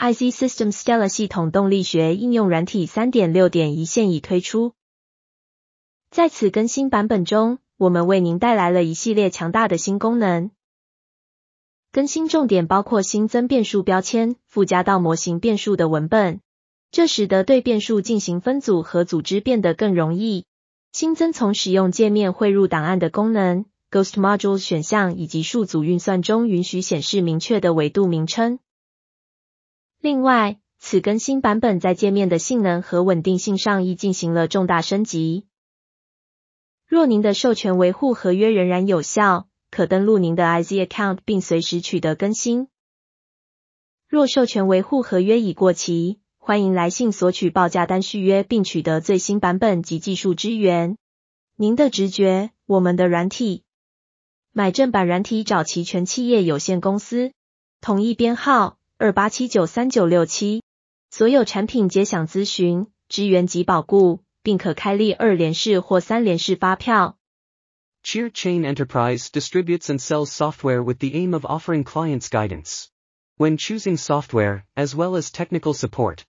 iC System Stella 系统动力学应用软体3.6.1现已推出。在此更新版本中，我们为您带来了一系列强大的新功能。更新重点包括新增变数标签，附加到模型变数的文本，这使得对变数进行分组和组织变得更容易。新增从使用界面汇入档案的功能，Ghost Module 选项，以及数组运算中允许显示明确的维度名称。另外，此更新版本在界面的性能和稳定性上亦进行了重大升级。若您的授权维护合约仍然有效，可登录您的 IZ Account 并随时取得更新。若授权维护合约已过期，欢迎来信索取报价单续约并取得最新版本及技术支援。您的直觉，我们的软体。买正版软体找齐全企业有限公司，统一编号。二八七九三九六七，所有产品皆享咨询、支援及保固，并可开立二联式或三联式发票。Cheer Chain Enterprise distributes and sells software with the aim of offering clients guidance when choosing software, as well as technical support.